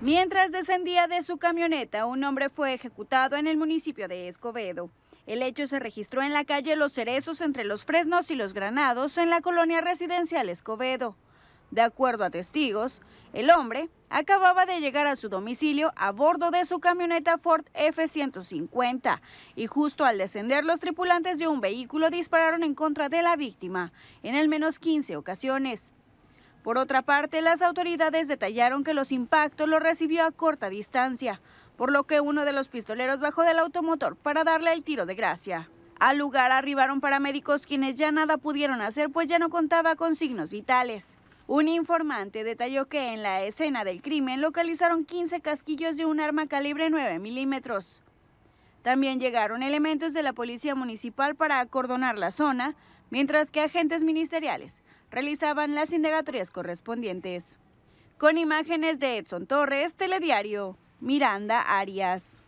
Mientras descendía de su camioneta, un hombre fue ejecutado en el municipio de Escobedo. El hecho se registró en la calle Los Cerezos entre los Fresnos y los Granados en la colonia residencial Escobedo. De acuerdo a testigos, el hombre acababa de llegar a su domicilio a bordo de su camioneta Ford F-150 y justo al descender los tripulantes de un vehículo dispararon en contra de la víctima en al menos 15 ocasiones. Por otra parte, las autoridades detallaron que los impactos los recibió a corta distancia, por lo que uno de los pistoleros bajó del automotor para darle el tiro de gracia. Al lugar arribaron paramédicos quienes ya nada pudieron hacer pues ya no contaba con signos vitales. Un informante detalló que en la escena del crimen localizaron 15 casquillos de un arma calibre 9 milímetros. También llegaron elementos de la policía municipal para acordonar la zona, mientras que agentes ministeriales realizaban las indagatorias correspondientes. Con imágenes de Edson Torres, Telediario, Miranda Arias.